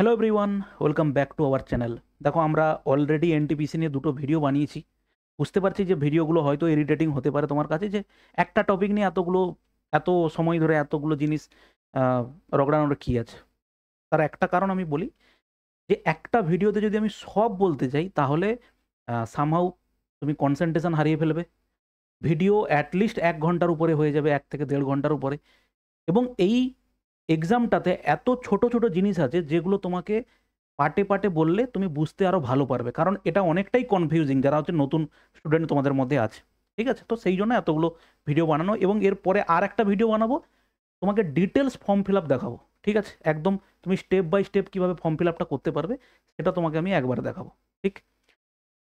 hello everyone welcome back to our channel দেখো আমরা already NTPC নিয়ে দুটো ভিডিও বানিয়েছি বুঝতে পারছি যে ভিডিওগুলো হয়তো ইরিটেটিং হতে পারে তোমার কাছে যে একটা টপিক নিয়ে এতগুলো এত সময় ধরে এতগুলো জিনিস রগড়ানোর কী আছে তার একটা কারণ আমি বলি যে একটা ভিডিওতে যদি আমি সব বলতে চাই তাহলে সামহাউ তুমি কনসেনট্রেশন হারিয়ে ফেলবে ভিডিও অ্যাটলিস্ট এক ঘন্টার উপরে হয়ে যাবে এক থেকে দেড় ঘন্টার উপরে এবং এই এক্সামটাতে এত ছোট ছোট জিনিস আছে যেগুলো তোমাকে পার্টে পার্টে বললে তুমি বুঝতে আরও ভালো পারবে কারণ এটা অনেকটাই কনফিউজিং যারা হচ্ছে নতুন স্টুডেন্ট তোমাদের মধ্যে আছে ঠিক আছে তো সেই জন্য এতগুলো ভিডিও বানানো এবং এরপরে আর একটা ভিডিও বানাবো তোমাকে ডিটেলস ফর্ম ফিল আপ দেখাবো ঠিক আছে একদম তুমি স্টেপ বাই স্টেপ কীভাবে ফর্ম ফিল আপটা করতে পারবে সেটা তোমাকে আমি একবার দেখাবো ঠিক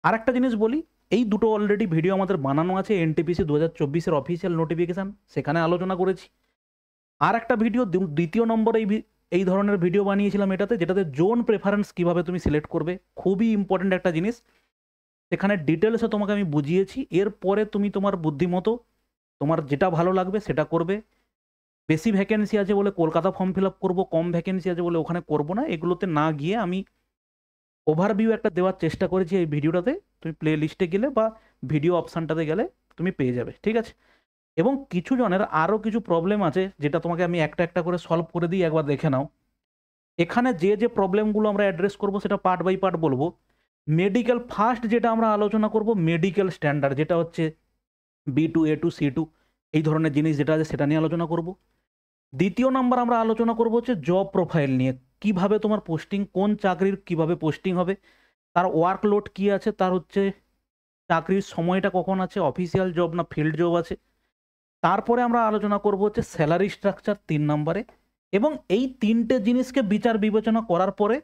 আর একটা জিনিস বলি এই দুটো অলরেডি ভিডিও আমাদের বানানো আছে এনটিপিসি দু হাজার চব্বিশের অফিসিয়াল নোটিফিকেশান সেখানে আলোচনা করেছি আর একটা ভিডিও দ্বিতীয় নম্বর এই এই ধরনের ভিডিও বানিয়েছিলাম এটাতে যেটাতে জোন প্রেফারেন্স কিভাবে তুমি সিলেক্ট করবে খুবই ইম্পর্ট্যান্ট একটা জিনিস সেখানে ডিটেলসে তোমাকে আমি বুঝিয়েছি এরপরে তুমি তোমার বুদ্ধিমতো তোমার যেটা ভালো লাগবে সেটা করবে বেশি ভ্যাকেন্সি আছে বলে কলকাতা ফর্ম ফিল আপ করবো কম ভ্যাকেন্সি আছে বলে ওখানে করব না এগুলোতে না গিয়ে আমি ওভারভিউ একটা দেওয়ার চেষ্টা করেছি এই ভিডিওটাতে তুমি প্লে লিস্টে গেলে বা ভিডিও অপশানটাতে গেলে তুমি পেয়ে যাবে ঠিক আছে এবং কিছু জনের আরও কিছু প্রবলেম আছে যেটা তোমাকে আমি একটা একটা করে সলভ করে দিই একবার দেখে নাও এখানে যে যে প্রবলেমগুলো আমরা অ্যাড্রেস করব সেটা পার্ট বাই পার্ট বলবো মেডিকেল ফার্স্ট যেটা আমরা আলোচনা করব মেডিকেল স্ট্যান্ডার্ড যেটা হচ্ছে B two A two C two এই ধরনের জিনিস যেটা আছে সেটা নিয়ে আলোচনা করব দ্বিতীয় নাম্বার আমরা আলোচনা করব হচ্ছে জব প্রোফাইল নিয়ে কিভাবে তোমার পোস্টিং কোন চাকরির কিভাবে পোস্টিং হবে তার ওয়ার্কলোড কি আছে তার হচ্ছে চাকরির সময়টা কখন আছে অফিসিয়াল জব না ফিল্ড জব আছে তারপরে আমরা আলোচনা করব হচ্ছে স্যালারি স্ট্রাকচার তিন নম্বরে এবং এই তিনটে জিনিসকে বিচার বিবেচনা করার পরে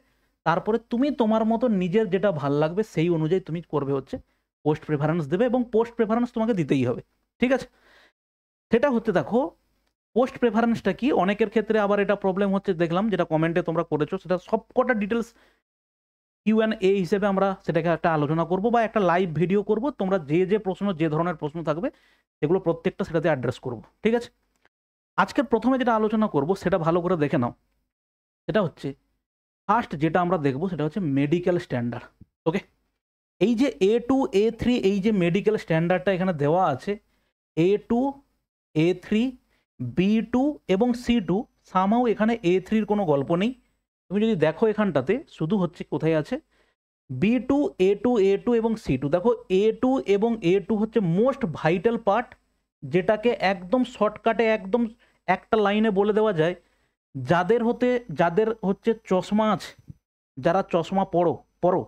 তারপরে তুমি তোমার মতো নিজের যেটা ভাল লাগবে সেই অনুযায়ী তুমি করবে হচ্ছে পোস্ট প্রেফারেন্স দেবে এবং পোস্ট প্রেফারেন্স তোমাকে দিতেই হবে ঠিক আছে সেটা হচ্ছে দেখো পোস্ট প্রেফারেন্সটা কি অনেকের ক্ষেত্রে আবার এটা প্রবলেম হচ্ছে দেখলাম যেটা কমেন্টে তোমরা করেছো সেটা সব কটা ডিটেলস কিউ অ্যান্ড এ হিসেবে আমরা সেটাকে একটা আলোচনা করব বা একটা লাইভ ভিডিও করব তোমরা যে যে প্রশ্ন যে ধরনের প্রশ্ন থাকবে সেগুলো প্রত্যেকটা সেটাতে অ্যাড্রেস করব ঠিক আছে আজকের প্রথমে যেটা আলোচনা করব সেটা ভালো করে দেখে নাও সেটা হচ্ছে ফার্স্ট যেটা আমরা দেখব সেটা হচ্ছে মেডিকেল স্ট্যান্ডার্ড ওকে এই যে এ টু এ থ্রি এই যে মেডিকেল স্ট্যান্ডার্ডটা এখানে দেওয়া আছে A two A three B two এবং সি টু সামাও এখানে এ থ্রির কোনো গল্প নেই তুমি যদি দেখো এখানটাতে শুধু হচ্ছে কোথায় আছে B two A two A two এবং সি টু দেখো এ টু এবং এ টু হচ্ছে মোস্ট ভাইটাল পার্ট যেটাকে একদম শর্টকাটে একদম একটা লাইনে বলে দেওয়া যায় যাদের হতে যাদের হচ্ছে চশমা আছে যারা চশমা পড়ো পড়ো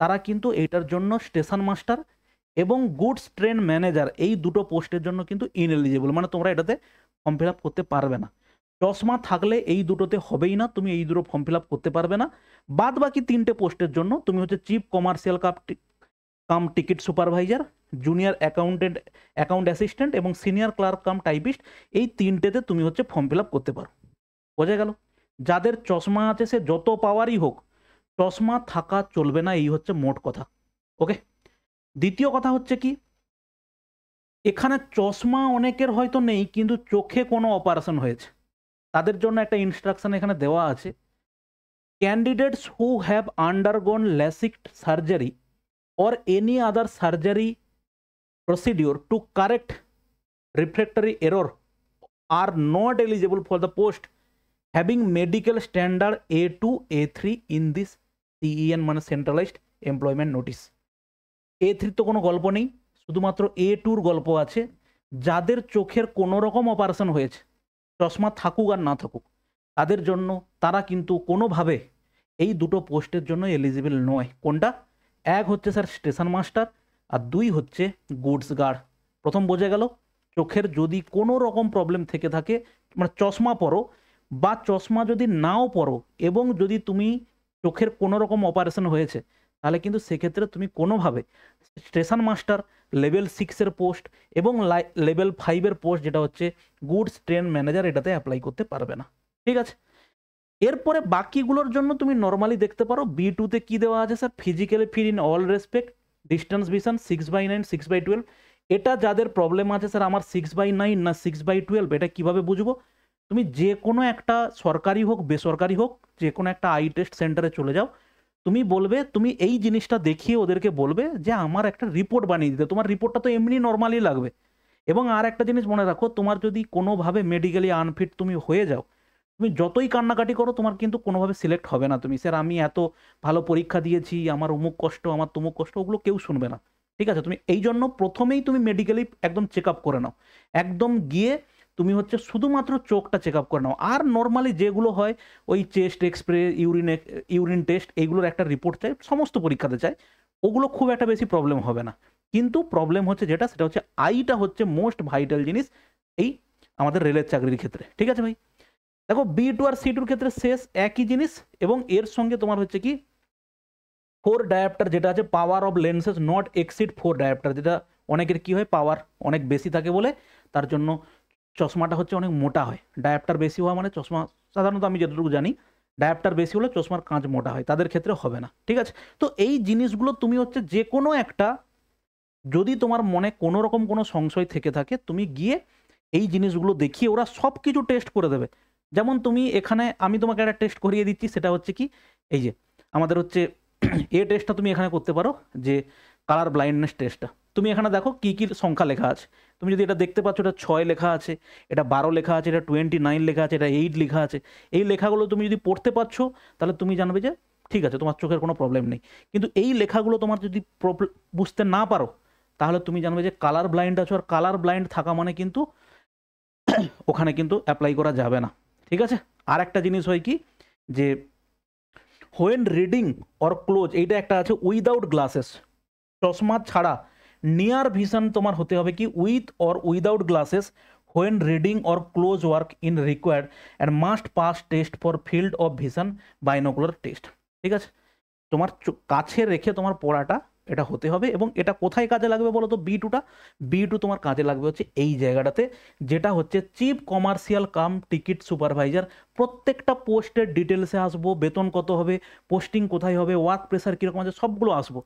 তারা কিন্তু এটার জন্য স্টেশন মাস্টার এবং গুডস ট্রেন ম্যানেজার এই দুটো পোস্টের জন্য কিন্তু ইনএলিজিবল মানে তোমরা এটাতে ফর্ম ফিল আপ করতে পারবে না চশমা থাকলে এই দুটোতে হবেই না তুমি এই দুটো ফর্ম ফিল আপ করতে পারবে না বাদ বাকি তিনটে পোস্টের জন্য তুমি হচ্ছে চিফ কমার্শিয়াল কাপ cum ticket supervisor junior accountant account assistant এবং সিনিয়র ক্লার্ক কাম টাইপিস্ট এই তিনটেতে তুমি হচ্ছে ফর্ম ফিল আপ করতে পারো বোঝা গেল যাদের চশমা আছে সে যত পাওয়ারই হোক চশমা থাকা চলবে না এই হচ্ছে মোট কথা ওকে দ্বিতীয় কথা হচ্ছে কি এখানে চশমা অনেকের হয়তো নেই কিন্তু চোখে কোনো অপারেশন হয়েছে তাদের জন্য একটা ইনস্ট্রাকশন এখানে দেওয়া আছে candidates who have undergone LASIK surgery or any other surgery procedure to correct refractory error are not eligible for the post having medical standard A two A three in this CEN মানে centralised employment notice A থ্রির তো কোনো গল্প নেই শুধুমাত্র এ টুর গল্প আছে যাদের চোখের কোনো রকম অপারেশন হয়েছে চশমা থাকুক আর না থাকুক তাদের জন্য তারা কিন্তু কোনোভাবে এই দুটো পোস্টের জন্য এলিজিবল নয় কোনটা এক হচ্ছে স্যার স্টেশন মাস্টার আর দুই হচ্ছে গুডস গার্ড প্রথম বোঝা গেল চোখের যদি কোনো রকম প্রবলেম থেকে থাকে মানে চশমা পরো বা চশমা যদি নাও পরো এবং যদি তুমি চোখের কোনো রকম অপারেশন হয়েছে তাহলে কিন্তু সেক্ষেত্রে তুমি কোনোভাবে স্টেশন মাস্টার লেভেল সিক্সের পোস্ট এবং লেভেল ফাইভের পোস্ট যেটা হচ্ছে গুডস ট্রেন ম্যানেজার এটাতে অ্যাপ্লাই করতে পারবে না ঠিক আছে এরপরে বাকিগুলোর জন্য তুমি নর্মালি দেখতে পারো বি টুতে কী দেওয়া আছে sir physically fit in all respect distance vision six by nine six by twelve এটা যাদের প্রবলেম আছে স্যার আমার সিক্স বাই নাইন না সিক্স বাই টুয়েলভ এটা কীভাবে বুঝবো তুমি যে কোনো একটা সরকারি হোক বেসরকারি হোক যে কোনো একটা আই টেস্ট সেন্টারে চলে যাও তুমি বলবে তুমি এই জিনিসটা দেখিয়ে ওদেরকে বলবে যে আমার একটা রিপোর্ট বানিয়ে দিতে তোমার রিপোর্টটা তো এমনি নর্মালি লাগবে এবং আর একটা জিনিস মনে রাখো তোমার যদি কোনোভাবে মেডিকেলি আনফিট তুমি হয়ে যাও তুমি যতই কান্নাকাটি করো তোমার কিন্তু কোনোভাবে সিলেক্ট হবে না তুমি স্যার আমি এত ভালো পরীক্ষা দিয়েছি আমার অমুক কষ্ট আমার তমুক কষ্ট ওগুলো কেউ শুনবে না ঠিক আছে তুমি এই জন্য প্রথমেই তুমি মেডিকেলি একদম চেক আপ করে নাও একদম গিয়ে তুমি হচ্ছে শুধুমাত্র চোখটা চেক আপ করে নাও আর নর্মালি যেগুলো হয় ওই chest x-ray urine urine test এইগুলোর একটা রিপোর্ট চাই সমস্ত পরীক্ষাতে চাই ওগুলো খুব একটা বেশি প্রবলেম হবে না কিন্তু প্রবলেম হচ্ছে যেটা সেটা হচ্ছে আইটা হচ্ছে মোস্ট ভাইটাল জিনিস এই আমাদের রেলের চাকরির ক্ষেত্রে ঠিক আছে ভাই দেখো বি টু আর সি টুর ক্ষেত্রে শেষ একই জিনিস এবং এর সঙ্গে তোমার হচ্ছে কি ফোর ডায়াপ্টার যেটা আছে power of lenses not exceed four dioptre যেটা অনেকের কি হয় পাওয়ার অনেক বেশি থাকে বলে তার জন্য চশমাটা হচ্ছে অনেক মোটা হয় ডায়াপটার বেশি হওয়া মানে চশমা সাধারণত আমি যতটুকু জানি ডায়াপটার বেশি হলে চশমার কাঁচ মোটা হয় তাদের ক্ষেত্রে হবে না ঠিক আছে তো এই জিনিসগুলো তুমি হচ্ছে যে কোনো একটা যদি তোমার মনে কোনো রকম কোনো সংশয় থেকে থাকে তুমি গিয়ে এই জিনিসগুলো দেখিয়ে ওরা সব কিছু টেস্ট করে দেবে যেমন তুমি এখানে আমি তোমাকে একটা টেস্ট করিয়ে দিচ্ছি সেটা হচ্ছে কি এই যে আমাদের হচ্ছে এ টেস্টটা তুমি এখানে করতে পারো যে কালার ব্লাইন্ডনেস টেস্টটা তুমি এখানে দেখো কী কী সংখ্যা লেখা আছে তুমি যদি এটা দেখতে পাচ্ছ এটা ছয় লেখা আছে এটা বারো লেখা আছে এটা টোয়েন্টি নাইন লেখা আছে এটা এইট লেখা আছে এই লেখাগুলো তুমি যদি পড়তে পারছো তাহলে তুমি জানবে যে ঠিক আছে তোমার চোখের কোনো প্রবলেম নেই কিন্তু এই লেখাগুলো তোমার যদি বুঝতে না পারো তাহলে তুমি জানবে যে কালার ব্লাইন্ড আছো আর কালার ব্লাইন্ড থাকা মানে কিন্তু ওখানে কিন্তু অ্যাপ্লাই করা যাবে না ঠিক আছে আর একটা জিনিস হয় কি যে হোয়েন রিডিং অর ক্লোজ এইটা একটা আছে উইদাউট গ্লাসেস চশমা ছাড়া নিয়ার ভিশন তোমার হতে হবে কি with or without glasses when reading or close work in required and must pass test for field of vision binocular test ঠিক আছে তোমার কাছে রেখে তোমার পড়াটা এটা হতে হবে এবং এটা কোথায় কাজে লাগবে বলো তো বি টুটা বি টু তোমার কাজে লাগবে হচ্ছে এই জায়গাটাতে যেটা হচ্ছে chief commercial cum ticket supervisor প্রত্যেকটা পোস্টের ডিটেলসে আসবো বেতন কত হবে পোস্টিং কোথায় হবে ওয়ার্ক প্রেশার কীরকম আছে সবগুলো আসবো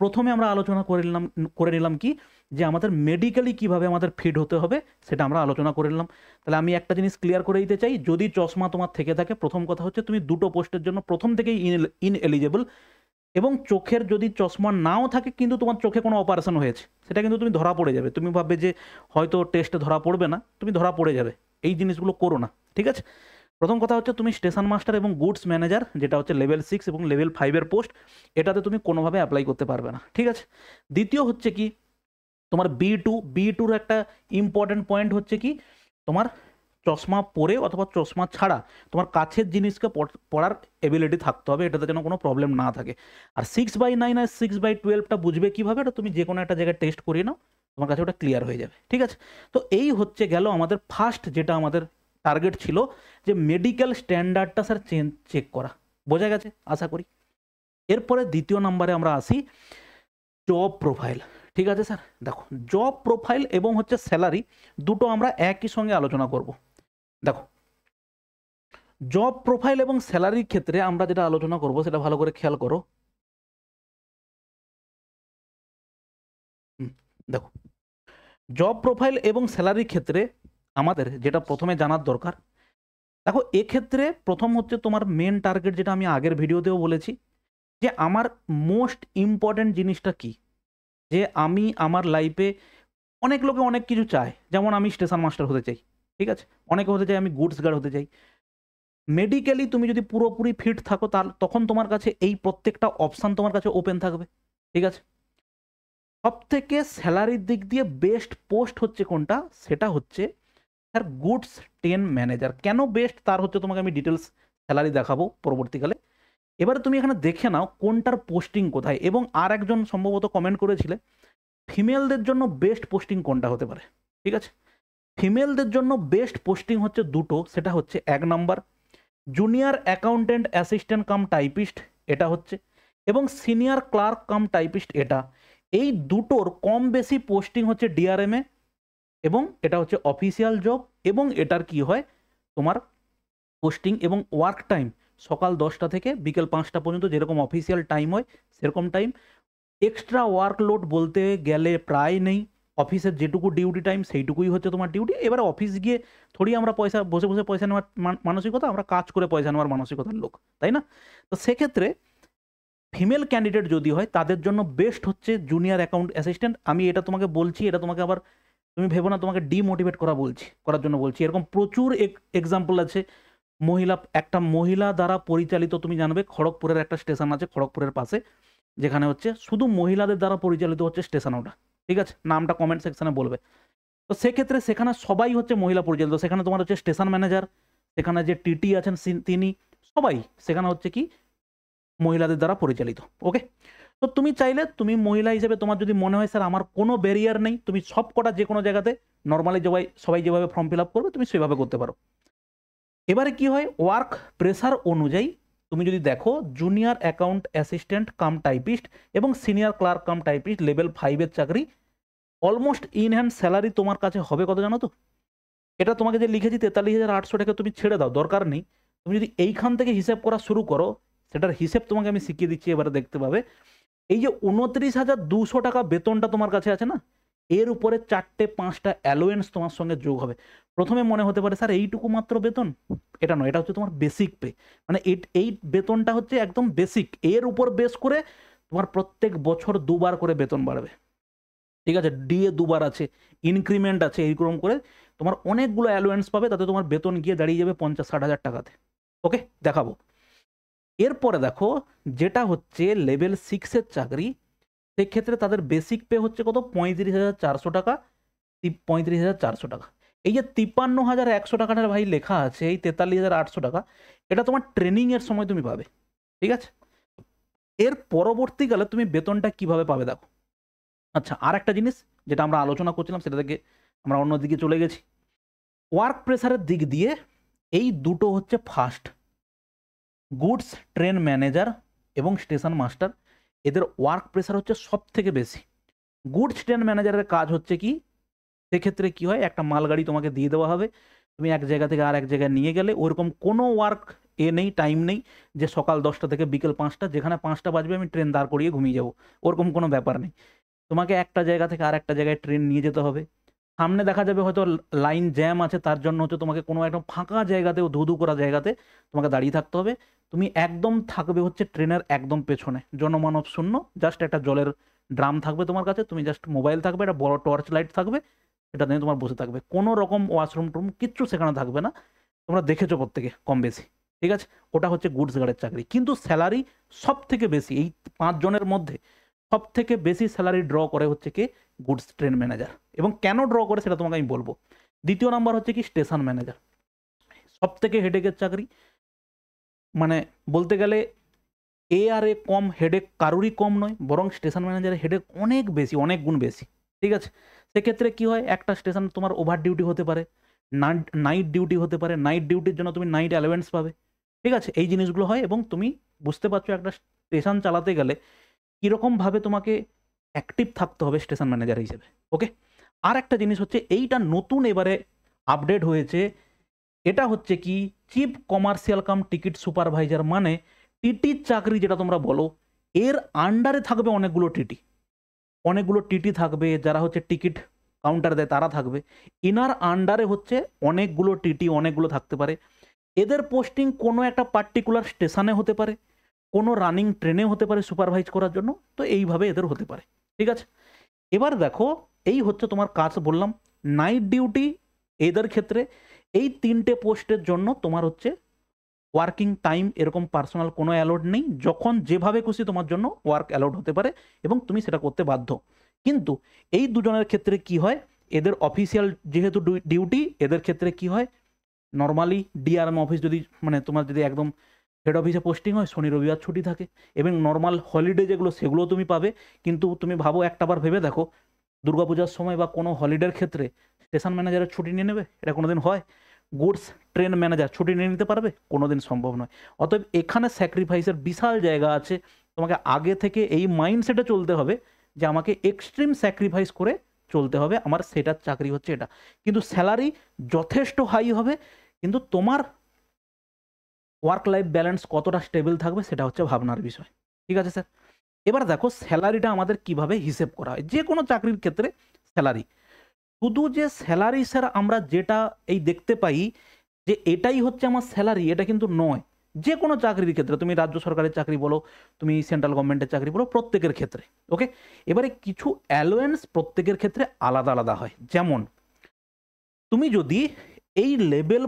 প্রথমে আমরা আলোচনা করে নিলাম করে নিলাম কি যে আমাদের মেডিকেলি কিভাবে আমাদের ফিট হতে হবে সেটা আমরা আলোচনা করে নিলাম তাহলে আমি একটা জিনিস ক্লিয়ার করে দিতে চাই যদি চশমা তোমার থেকে থাকে প্রথম কথা হচ্ছে তুমি দুটো পোস্টের জন্য প্রথম থেকেই ইন এলিজেবল এবং চোখের যদি চশমা নাও থাকে কিন্তু তোমার চোখে কোনো অপারেশন হয়েছে সেটা কিন্তু তুমি ধরা পড়ে যাবে তুমি ভাববে যে হয়তো টেস্টে ধরা পড়বে না তুমি ধরা পড়ে যাবে এই জিনিসগুলো করো না ঠিক আছে প্রথম কথা হচ্ছে তুমি স্টেশন মাস্টার এবং গুডস ম্যানেজার যেটা হচ্ছে লেভেল সিক্স এবং লেভেল ফাইভের পোস্ট এটাতে তুমি কোনোভাবে অ্যাপ্লাই করতে পারবে না ঠিক আছে দ্বিতীয় হচ্ছে কি তোমার বি টু বি টুর একটা ইম্পর্ট্যান্ট পয়েন্ট হচ্ছে কি তোমার চশমা পরে অথবা চশমা ছাড়া তোমার কাছের জিনিসকে পড়ার এবিলিটি থাকতে হবে এটাতে যেন কোনো প্রবলেম না থাকে আর সিক্স বাই নাইন আর সিক্স বাই টুয়েলভটা বুঝবে কীভাবে এটা তুমি যে কোনো একটা জায়গায় টেস্ট করিয়ে নাও তোমার কাছে ওটা ক্লিয়ার হয়ে যাবে ঠিক আছে তো এই হচ্ছে গেল আমাদের ফার্স্ট যেটা আমাদের টার্গেট ছিল যে মেডিকেল স্ট্যান্ডার্ডটা স্যার চেক করা বোঝা গেছে আশা করি এরপরে দ্বিতীয় নাম্বারে আমরা আসি জব প্রোফাইল ঠিক আছে স্যার দেখো জব প্রোফাইল এবং হচ্ছে স্যালারি দুটো আমরা একই সঙ্গে আলোচনা করব দেখো জব প্রোফাইল এবং স্যালারির ক্ষেত্রে আমরা যেটা আলোচনা করব সেটা ভালো করে খেয়াল করো দেখো জব প্রোফাইল এবং স্যালারির ক্ষেত্রে আমাদের যেটা প্রথমে জানার দরকার দেখো এক্ষেত্রে প্রথম হচ্ছে তোমার মেন টার্গেট যেটা আমি আগের ভিডিওতেও বলেছি যে আমার মোস্ট ইম্পর্ট্যান্ট জিনিসটা কি যে আমি আমার লাইফে অনেক লোকে অনেক কিছু চায় যেমন আমি স্টেশন মাস্টার হতে চাই ঠিক আছে অনেকে হতে চাই আমি গুডস গার্ড হতে চাই মেডিকেলি তুমি যদি পুরোপুরি ফিট থাকো তার তখন তোমার কাছে এই প্রত্যেকটা অপশান তোমার কাছে ওপেন থাকবে ঠিক আছে সব থেকে স্যালারির দিক দিয়ে বেস্ট পোস্ট হচ্ছে কোনটা সেটা হচ্ছে আর গুডস টেন ম্যানেজার কেন বেস্ট তার হচ্ছে তোমাকে আমি ডিটেলস স্যালারি দেখাবো পরবর্তীকালে এবারে তুমি এখানে দেখে নাও কোনটার পোস্টিং কোথায় এবং আর একজন সম্ভবত কমেন্ট করেছিলে ফিমেলদের জন্য বেস্ট পোস্টিং কোনটা হতে পারে ঠিক আছে ফিমেলদের জন্য বেস্ট পোস্টিং হচ্ছে দুটো সেটা হচ্ছে এক number junior accountant assistant cum typist এটা হচ্ছে এবং সিনিয়র ক্লার্ক কাম টাইপিস্ট এটা এই দুটোর কম বেশি পোস্টিং হচ্ছে ডিআরএমে এবং এটা হচ্ছে অফিসিয়াল জব এবং এটার কি হয় তোমার পোস্টিং এবং ওয়ার্ক টাইম সকাল দশটা থেকে বিকেল পাঁচটা পর্যন্ত যেরকম অফিসিয়াল টাইম হয় সেরকম টাইম এক্সট্রা ওয়ার্কলোড বলতে গেলে প্রায় নেই অফিসের যেটুকু ডিউটি টাইম সেইটুকুই হচ্ছে তোমার ডিউটি এবারে অফিস গিয়ে থোড়ি আমরা পয়সা বসে বসে পয়সা নেওয়ার মানসিকতা আমরা কাজ করে পয়সা নেওয়ার মানসিকতার লোক তাই না তো সেক্ষেত্রে ফিমেল ক্যান্ডিডেট যদি হয় তাদের জন্য বেস্ট হচ্ছে জুনিয়র অ্যাকাউন্ট অ্যাসিস্ট্যান্ট আমি এটা তোমাকে বলছি এটা তোমাকে আবার তুমি ভেবো না তোমাকে ডিমোটিভেট করা বলছি করার জন্য বলছি এরকম প্রচুর এক্সাম্পল আছে মহিলা একটা মহিলা দ্বারা পরিচালিত তুমি জানবে খড়গপুরের একটা স্টেশন আছে খড়গপুরের পাশে যেখানে হচ্ছে শুধু মহিলাদের দ্বারা পরিচালিত হচ্ছে স্টেশন ওটা ঠিক আছে নামটা কমেন্ট সেকশনে বলবে তো সেক্ষেত্রে সেখানে সবাই হচ্ছে মহিলা পরিচালিত সেখানে তোমার হচ্ছে স্টেশন ম্যানেজার সেখানে যে টিটি আছেন তিনি সবাই সেখানে হচ্ছে কি মহিলাদের দ্বারা পরিচালিত ওকে তো তুমি চাইলে তুমি মহিলা হিসেবে তোমার যদি মনে হয় স্যার আমার কোনো ব্যারিয়ার নেই তুমি সব কটা যে কোনো জায়গাতে নর্মালি সবাই সবাই যেভাবে ফর্ম ফিল আপ করবে তুমি সেভাবে করতে পারো এবারে কি হয় ওয়ার্ক প্রেসার অনুযায়ী তুমি যদি দেখো junior account assistant cum typist এবং senior clerk cum typist level ফাইভের চাকরি অলমোস্ট ইন হ্যান্ড স্যালারি তোমার কাছে হবে কত জানো তো এটা তোমাকে যে লিখেছি তেতাল্লিশ হাজার আটশো টাকা তুমি ছেড়ে দাও দরকার নেই তুমি যদি এইখান থেকে হিসেব করা শুরু করো সেটার হিসেব তোমাকে আমি শিখিয়ে দিচ্ছি এবারে দেখতে পাবে এই যে উনত্রিশ হাজার দুশো টাকা বেতনটা তোমার কাছে আছে না এর উপরে চারটে পাঁচটা অ্যালোয়েন্স তোমার সঙ্গে যোগ হবে প্রথমে মনে হতে পারে স্যার এইটুকু মাত্র বেতন এটা নয় এটা হচ্ছে তোমার বেসিক পে মানে এই বেতনটা হচ্ছে একদম বেসিক এর উপর বেস করে তোমার প্রত্যেক বছর দুবার করে বেতন বাড়বে ঠিক আছে ডিএ দুবার আছে ইনক্রিমেন্ট আছে এইরকম করে তোমার অনেকগুলো অ্যালোয়েন্স পাবে তাতে তোমার বেতন গিয়ে দাঁড়িয়ে যাবে পঞ্চাশ ষাট হাজার টাকাতে ওকে দেখাবো এরপরে দেখো যেটা হচ্ছে লেভেল সিক্সের চাকরি সেক্ষেত্রে তাদের বেসিক পে হচ্ছে কত পঁয়ত্রিশ হাজার চারশো টাকা পঁয়ত্রিশ হাজার চারশো টাকা এই যে তিপ্পান্ন হাজার একশো টাকাটার ভাই লেখা আছে এই তেতাল্লিশ হাজার আটশো টাকা এটা তোমার ট্রেনিংয়ের সময় তুমি পাবে ঠিক আছে এর পরবর্তীকালে তুমি বেতনটা কিভাবে পাবে দেখো আচ্ছা আর একটা জিনিস যেটা আমরা আলোচনা করছিলাম সেটা থেকে আমরা অন্যদিকে চলে গেছি ওয়ার্ক প্রেসারের দিক দিয়ে এই দুটো হচ্ছে ফার্স্ট গুডস ট্রেন ম্যানেজার এবং স্টেশন মাস্টার এদের ওয়ার্ক প্রেশার হচ্ছে সব থেকে বেশি গুডস ট্রেন ম্যানেজারের কাজ হচ্ছে কি সেক্ষেত্রে কি হয় একটা মালগাড়ি তোমাকে দিয়ে দেওয়া হবে তুমি এক জায়গা থেকে আর এক জায়গায় নিয়ে গেলে ওরকম কোনো ওয়ার্ক এ নেই টাইম নেই যে সকাল দশটা থেকে বিকেল পাঁচটা যেখানে পাঁচটা বাজবে আমি ট্রেন দাঁড় করিয়ে ঘুমিয়ে যাবো ওরকম কোনো ব্যাপার নেই তোমাকে একটা জায়গা থেকে আর একটা জায়গায় ট্রেন নিয়ে যেতে হবে সামনে দেখা যাবে হয়তো লাইন জ্যাম আছে তার জন্য হচ্ছে তোমাকে কোনো একদম ফাঁকা জায়গাতেও ধুধু করা জায়গাতে তোমাকে দাঁড়িয়ে থাকতে হবে তুমি একদম থাকবে হচ্ছে ট্রেনের একদম পেছনে জনমানব শূন্য জাস্ট একটা জলের ড্রাম থাকবে তোমার কাছে তুমি জাস্ট মোবাইল থাকবে একটা বড় টর্চ লাইট থাকবে এটা নিয়ে তোমার বসে থাকবে কোনো রকম ওয়াশরুম টুম কিচ্ছু সেখানে থাকবে না তোমরা দেখেছো প্রত্যেকে কম বেশি ঠিক আছে ওটা হচ্ছে গুডস গার্ডের চাকরি কিন্তু স্যালারি সব থেকে বেশি এই পাঁচজনের মধ্যে সব থেকে বেশি স্যালারি ড্র করে হচ্ছে কে গুডস ট্রেন ম্যানেজার এবং কেন ড্র করে সেটা তোমাকে আমি বলবো দ্বিতীয় নাম্বার হচ্ছে কি স্টেশন ম্যানেজার সব থেকে হেডেকের চাকরি মানে বলতে গেলে এ আর এ কম হেডেক কারোরই কম নয় বরং স্টেশন ম্যানেজারের হেডেক অনেক বেশি অনেক গুণ বেশি ঠিক আছে সেক্ষেত্রে কি হয় একটা স্টেশন তোমার ওভার ডিউটি হতে পারে নাইট নাইট ডিউটি হতে পারে নাইট ডিউটির জন্য তুমি নাইট অ্যালাউন্স পাবে ঠিক আছে এই জিনিসগুলো হয় এবং তুমি বুঝতে পারছো একটা স্টেশন চালাতে গেলে কীরকমভাবে তোমাকে অ্যাক্টিভ থাকতে হবে স্টেশন ম্যানেজার হিসেবে ওকে আর একটা জিনিস হচ্ছে এইটা নতুন এবারে আপডেট হয়েছে এটা হচ্ছে কি chief commercial cum ticket supervisor মানে টিটির চাকরি যেটা তোমরা বলো এর আন্ডারে থাকবে অনেকগুলো টিটি অনেকগুলো টিটি থাকবে যারা হচ্ছে টিকিট কাউন্টার দেয় তারা থাকবে ইনার আন্ডারে হচ্ছে অনেকগুলো টিটি অনেকগুলো থাকতে পারে এদের পোস্টিং কোনো একটা পার্টিকুলার স্টেশনে হতে পারে কোনো রানিং ট্রেনে হতে পারে সুপারভাইজ করার জন্য তো এইভাবে এদের হতে পারে ঠিক আছে এবার দেখো এই হচ্ছে তোমার কাজ বললাম নাইট ডিউটি এদের ক্ষেত্রে এই তিনটে পোস্টের জন্য তোমার হচ্ছে ওয়ার্কিং টাইম এরকম পার্সোনাল কোনো অ্যালোড নেই যখন যেভাবে খুশি তোমার জন্য ওয়ার্ক অ্যালোড হতে পারে এবং তুমি সেটা করতে বাধ্য কিন্তু এই দুজনের ক্ষেত্রে কি হয় এদের অফিসিয়াল যেহেতু ডিউটি এদের ক্ষেত্রে কি হয় নর্মালি ডিআরএম অফিস যদি মানে তোমার যদি একদম হেড অফিসে পোস্টিং হয় শনি রবিবার ছুটি থাকে এবং নর্মাল হলিডে যেগুলো সেগুলো তুমি পাবে কিন্তু তুমি ভাবো একটাবার ভেবে দেখো দুর্গাপূজার সময় বা কোনো হলিডের ক্ষেত্রে স্টেশন ম্যানেজারের ছুটি নিয়ে নেবে এটা কোনো দিন হয় গুডস ট্রেন ম্যানেজার ছুটি নিয়ে নিতে পারবে কোনো দিন সম্ভব নয় অতএব এখানে স্যাক্রিফাইসের বিশাল জায়গা আছে তোমাকে আগে থেকে এই মাইন্ডসেটে চলতে হবে যে আমাকে এক্সট্রিম স্যাক্রিফাইস করে চলতে হবে আমার সেটার চাকরি হচ্ছে এটা কিন্তু স্যালারি যথেষ্ট হাই হবে কিন্তু তোমার ওয়ার্ক লাইফ ব্যালেন্স কতটা স্টেবল থাকবে সেটা হচ্ছে ভাবনার বিষয় ঠিক আছে স্যার এবার দেখো স্যালারিটা আমাদের কিভাবে হিসেব করা হয় যে কোনো চাকরির ক্ষেত্রে স্যালারি শুধু যে স্যালারি স্যার আমরা যেটা এই দেখতে পাই যে এটাই হচ্ছে আমার স্যালারি এটা কিন্তু নয় যে কোনো চাকরির ক্ষেত্রে তুমি রাজ্য সরকারের চাকরি বলো তুমি সেন্ট্রাল গভর্নমেন্টের চাকরি বলো প্রত্যেকের ক্ষেত্রে ওকে এবারে কিছু অ্যালোয়েন্স প্রত্যেকের ক্ষেত্রে আলাদা আলাদা হয় যেমন তুমি যদি এই লেভেল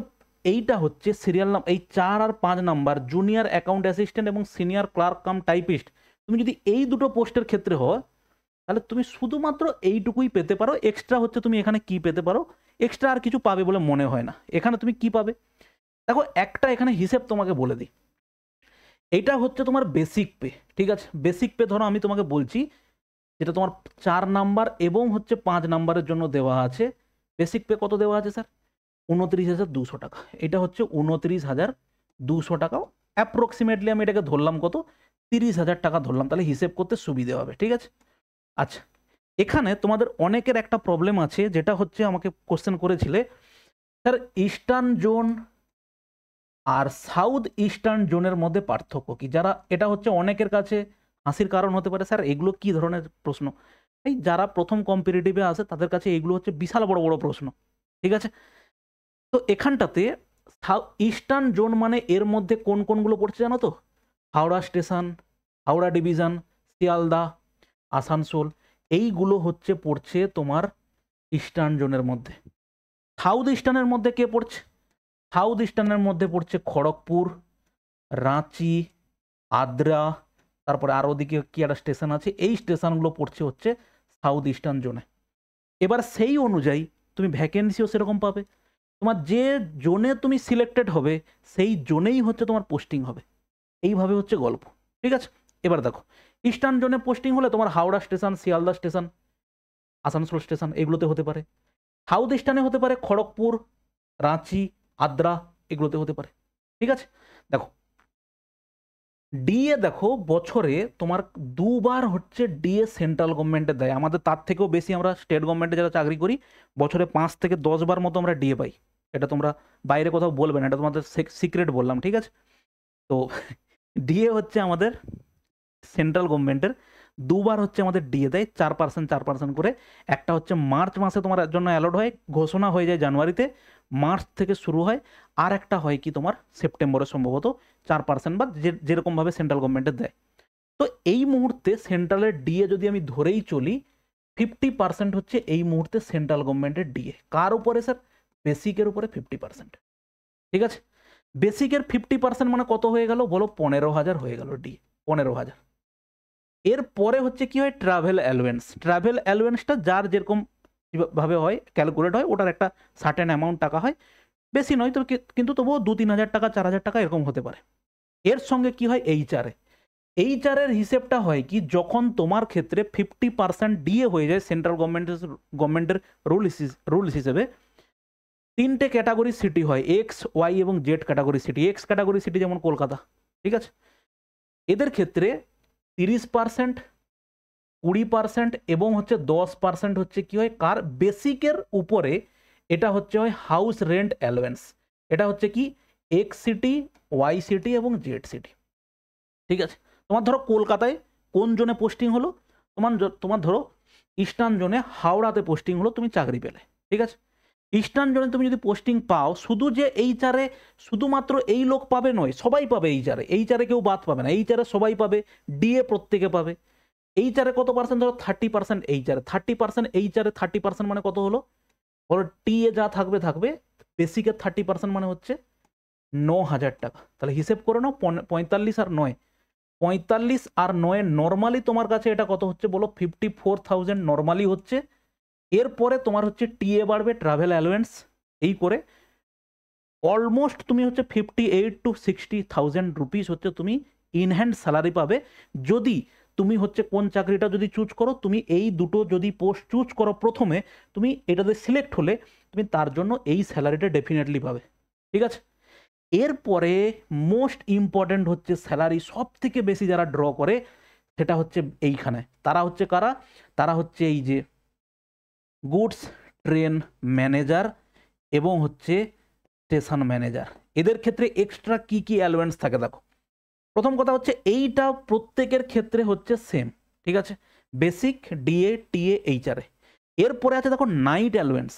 এইটা হচ্ছে সিরিয়াল নাম এই চার আর পাঁচ নাম্বার জুনিয়র অ্যাকাউন্ট অ্যাসিস্ট্যান্ট এবং সিনিয়র ক্লার্ক কাম টাইপিস্ট তুমি যদি এই দুটো পোস্টের ক্ষেত্রে হও তাহলে তুমি শুধুমাত্র এইটুকুই পেতে পারো এক্সট্রা হচ্ছে তুমি এখানে কি পেতে পারো এক্সট্রা আর কিছু পাবে বলে মনে হয় না এখানে তুমি কি পাবে দেখো একটা এখানে হিসেব তোমাকে বলে দিই এটা হচ্ছে তোমার বেসিক পে ঠিক আছে বেসিক পে ধরো আমি তোমাকে বলছি যেটা তোমার চার নাম্বার এবং হচ্ছে পাঁচ নাম্বারের জন্য দেওয়া আছে বেসিক পে কত দেওয়া আছে স্যার উনত্রিশ হাজার দুশো টাকা এটা হচ্ছে উনত্রিশ হাজার দুশো টাকাও অ্যাপ্রক্সিমেটলি আমি এটাকে ধরলাম কত তিরিশ হাজার টাকা ধরলাম তাহলে হিসেব করতে সুবিধে হবে ঠিক আছে আচ্ছা এখানে তোমাদের অনেকের একটা প্রবলেম আছে যেটা হচ্ছে আমাকে কোশ্চেন করেছিলে স্যার ইস্টার্ন জোন আর সাউথ ইস্টার্ন জোনের মধ্যে পার্থক্য কি যারা এটা হচ্ছে অনেকের কাছে হাসির কারণ হতে পারে স্যার এগুলো কি ধরনের প্রশ্ন এই যারা প্রথম কম্পিটিটিভে আসে তাদের কাছে এগুলো হচ্ছে বিশাল বড় বড় প্রশ্ন ঠিক আছে তো এখানটাতে ইস্টার্ন জোন মানে এর মধ্যে কোন কোনগুলো পড়ছে জানো তো হাওড়া স্টেশন হাওড়া ডিভিশন শিয়ালদা আসানসোল এইগুলো হচ্ছে পড়ছে তোমার ইস্টার্ন জোনের মধ্যে সাউথ ইস্টার্নের মধ্যে কে পড়ছে সাউথ ইস্টার্নের মধ্যে পড়ছে খড়গপুর রাঁচি আদ্রা তারপরে আরও দিকে কি একটা স্টেশন আছে এই স্টেশনগুলো পড়ছে হচ্ছে সাউথ ইস্টার্ন জোনে এবার সেই অনুযায়ী তুমি ভ্যাকেন্সিও সেরকম পাবে তোমার যে জোনে তুমি সিলেক্টেড হবে সেই জোনেই হচ্ছে তোমার পোস্টিং হবে এইভাবে হচ্ছে গল্প ঠিক আছে এবার দেখো ইস্টার্ন জোনে পোস্টিং হলে তোমার Howrah station Sealdah station Asansol station এগুলোতে হতে পারে সাউথ ইস্টার্নে হতে পারে খড়গপুর রাঁচি আদ্রা এগুলোতে হতে পারে ঠিক আছে দেখো ডিএ দেখো বছরে তোমার দুবার হচ্ছে ডিএ সেন্ট্রাল গভর্নমেন্টে দেয় আমাদের তার থেকেও বেশি আমরা স্টেট গভর্নমেন্টে যারা চাকরি করি বছরে পাঁচ থেকে দশ বার মতো আমরা ডিএ পাই এটা তোমরা বাইরে কোথাও বলবে না এটা তোমাদের সিক্রেট বললাম ঠিক আছে তো ডিএ হচ্ছে আমাদের সেন্ট্রাল গভর্নমেন্টের দুবার হচ্ছে আমাদের ডিএ দেয় চার পার্সেন্ট চার পার্সেন্ট করে একটা হচ্ছে মার্চ মাসে তোমার জন্য অ্যালোড হয় ঘোষণা হয়ে যায় জানুয়ারিতে মার্চ থেকে শুরু হয় আর একটা হয় কি তোমার সেপ্টেম্বরে সম্ভবত চার পার্সেন্ট বা যেরকমভাবে সেন্ট্রাল গভর্নমেন্টের দেয় তো এই মুহূর্তে সেন্ট্রালের ডিএ যদি আমি ধরেই চলি ফিফটি পার্সেন্ট হচ্ছে এই মুহূর্তে সেন্ট্রাল গভর্নমেন্টের ডিএ কার উপরে স্যার বেসিকের উপরে ফিফটি পার্সেন্ট ঠিক আছে বেসিকের ফিফটি পার্সেন্ট মানে কত হয়ে গেল বলো পনেরো হাজার হয়ে গেল ডিএ পনেরো হাজার এরপরে হচ্ছে কি হয় ট্রাভেল অ্যালোয়েন্স ট্রাভেল অ্যালোয়েন্সটা যার যেরকম কীভাবে হয় ক্যালকুলেট হয় ওটার একটা সার্টেন অ্যামাউন্ট টাকা হয় বেশি নয় তো কিন্তু তবুও দু তিন হাজার টাকা চার হাজার টাকা এরকম হতে পারে এর সঙ্গে কি হয় এইচআরে এইচআরের হিসেবটা হয় কি যখন তোমার ক্ষেত্রে ফিফটি পার্সেন্ট ডিএ হয়ে যায় সেন্ট্রাল গভর্নমেন্টের গভর্নমেন্টের রুল রুল হিসেবে তিনটে ক্যাটাগরি সিটি হয় এক্স ওয়াই এবং Z category city X category city যেমন কলকাতা ঠিক আছে এদের ক্ষেত্রে তিরিশ পার্সেন্ট কুড়ি পার্সেন্ট এবং হচ্ছে দশ পার্সেন্ট হচ্ছে কি হয় কার বেসিকের উপরে এটা হচ্ছে হয় হাউস রেন্ট অ্যালোয়েন্স এটা হচ্ছে কি এক্স সিটি ওয়াই সিটি এবং জেড সিটি ঠিক আছে তোমার ধরো কলকাতায় কোন জোনে পোস্টিং হলো তোমার তোমার ধরো ইস্টার্ন জোনে হাওড়াতে পোস্টিং হলো তুমি চাকরি পেলে ঠিক আছে ইস্টার্ন জোনে তুমি যদি পোস্টিং পাও শুধু যে এইচারে শুধুমাত্র এই লোক পাবে নয় সবাই পাবে এইচারে এইচারে কেউ বাদ পাবে না এইচারে সবাই পাবে ডিএ প্রত্যেকে পাবে এইচারে কত পার্সেন্ট ধরো থার্টি পার্সেন্ট এইচারে থার্টি পার্সেন্ট এইচারে থার্টি পার্সেন্ট মানে কত হলো ধরো টি এ যা থাকবে থাকবে বেসিকের থার্টি পার্সেন্ট মানে হচ্ছে ন হাজার টাকা তাহলে হিসেব করে নাও পঁয়তাল্লিশ আর নয় পঁয়তাল্লিশ আর নয় নর্মালি তোমার কাছে এটা কত হচ্ছে বলো ফিফটি ফোর থাউজেন্ড নর্মালি হচ্ছে এরপরে তোমার হচ্ছে টি এ বাড়বে ট্রাভেল অ্যালোয়েন্স এই করে অলমোস্ট তুমি হচ্ছে fifty eight to sixty thousand rupees হচ্ছে তুমি ইনহ্যান্ড স্যালারি পাবে যদি তুমি হচ্ছে কোন চাকরিটা যদি চুজ করো তুমি এই দুটো যদি পোস্ট চুজ করো প্রথমে তুমি এটাতে সিলেক্ট হলে তুমি তার জন্য এই স্যালারিটা ডেফিনেটলি পাবে ঠিক আছে এরপরে মোস্ট ইম্পর্ট্যান্ট হচ্ছে স্যালারি সব থেকে বেশি যারা ড্র করে সেটা হচ্ছে এইখানে তারা হচ্ছে কারা তারা হচ্ছে এই যে গুডস ট্রেন ম্যানেজার এবং হচ্ছে স্টেশন ম্যানেজার এদের ক্ষেত্রে এক্সট্রা কি কি অ্যালোয়েন্স থাকে দেখো প্রথম কথা হচ্ছে এইটা প্রত্যেকের ক্ষেত্রে হচ্ছে সেম ঠিক আছে বেসিক ডিএ টিএ এইচআরএ এরপরে আছে দেখো night allowance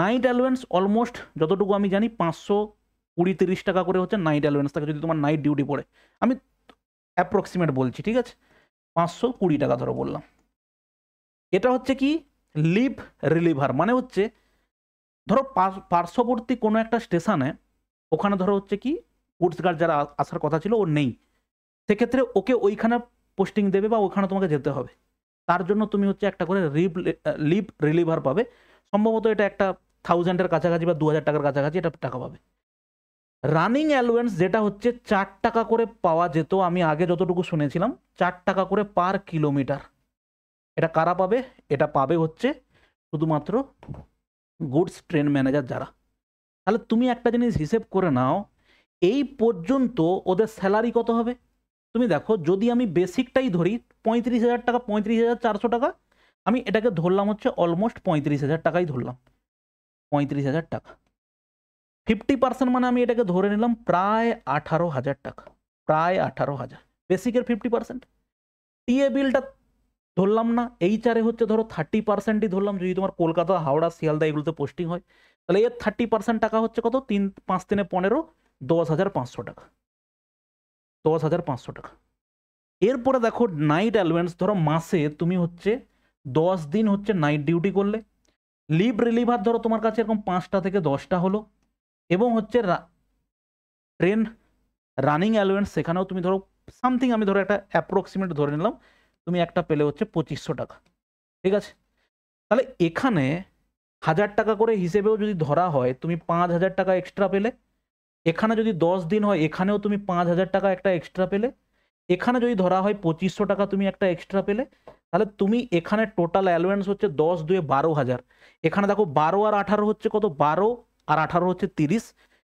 night allowance almost যতটুকু আমি জানি পাঁচশো কুড়ি তিরিশ টাকা করে হচ্ছে নাইট অ্যালোয়েন্স থাকে যদি তোমার নাইট ডিউটি পড়ে আমি অ্যাপ্রক্সিমেট বলছি ঠিক আছে পাঁচশো কুড়ি টাকা ধরো বললাম এটা হচ্ছে কি লিভ রিলিভার মানে হচ্ছে ধরো পার্শ্ববর্তী কোনো একটা স্টেশনে ওখানে ধরো হচ্ছে কি কোর্স গার্ড যারা আসার কথা ছিল ও নেই সেক্ষেত্রে ওকে ওইখানে পোস্টিং দেবে বা ওইখানে তোমাকে যেতে হবে তার জন্য তুমি হচ্ছে একটা করে রিপ লিপ রিলিভার পাবে সম্ভবত এটা একটা থাউজেন্ডের কাছাকাছি বা দু হাজার টাকার কাছাকাছি এটা টাকা পাবে রানিং অ্যালোয়েন্স যেটা হচ্ছে চার টাকা করে পাওয়া যেত আমি আগে যতটুকু শুনেছিলাম চার টাকা করে পার কিলোমিটার এটা কারা পাবে এটা পাবে হচ্ছে শুধুমাত্র গুডস ট্রেন ম্যানেজার যারা তাহলে তুমি একটা জিনিস হিসেব করে নাও এই পর্যন্ত ওদের স্যালারি কত হবে তুমি দেখো যদি আমি বেসিকটাই ধরি পঁয়ত্রিশ হাজার টাকা পঁয়ত্রিশ হাজার চারশো টাকা আমি এটাকে ধরলাম হচ্ছে অলমোস্ট পঁয়ত্রিশ হাজার টাকাই ধরলাম পঁয়ত্রিশ হাজার টাকা ফিফটি পার্সেন্ট মানে আমি এটাকে ধরে নিলাম প্রায় আঠারো হাজার টাকা প্রায় আঠারো হাজার বেসিকের ফিফটি পার্সেন্ট টিএ বিলটা ধরলাম না এইচ আরে হচ্ছে ধরো থার্টি পার্সেন্টই ধরলাম যদি তোমার কলকাতা হাওড়া শিয়ালদা এগুলোতে পোস্টিং হয় তাহলে এর থার্টি পার্সেন্ট টাকা হচ্ছে কত তিন পাঁচ তিনে পনেরো দশ হাজার পাঁচশো টাকা দশ হাজার পাঁচশো টাকা এরপরে দেখো নাইট অ্যালোয়েন্স ধরো মাসে তুমি হচ্ছে দশ দিন হচ্ছে নাইট ডিউটি করলে লিভ রিলিভার ধরো তোমার কাছে এরকম পাঁচটা থেকে দশটা হলো এবং হচ্ছে ট্রেন রানিং অ্যালোয়েন্স সেখানেও তুমি ধরো সামথিং আমি ধরো একটা অ্যাপ্রক্সিমেট ধরে নিলাম তুমি একটা পেলে হচ্ছে পঁচিশশো টাকা ঠিক আছে তাহলে এখানে হাজার টাকা করে হিসেবেও যদি ধরা হয় তুমি পাঁচ হাজার টাকা এক্সট্রা পেলে এখানে যদি দশ দিন হয় এখানেও তুমি পাঁচ হাজার টাকা একটা এক্সট্রা পেলে এখানে যদি ধরা হয় পঁচিশশো টাকা তুমি একটা এক্সট্রা পেলে তাহলে তুমি এখানে টোটাল অ্যালোয়েন্স হচ্ছে দশ দুয়ে বারো হাজার এখানে দেখো বারো আর আঠারো হচ্ছে কত বারো আর আঠারো হচ্ছে তিরিশ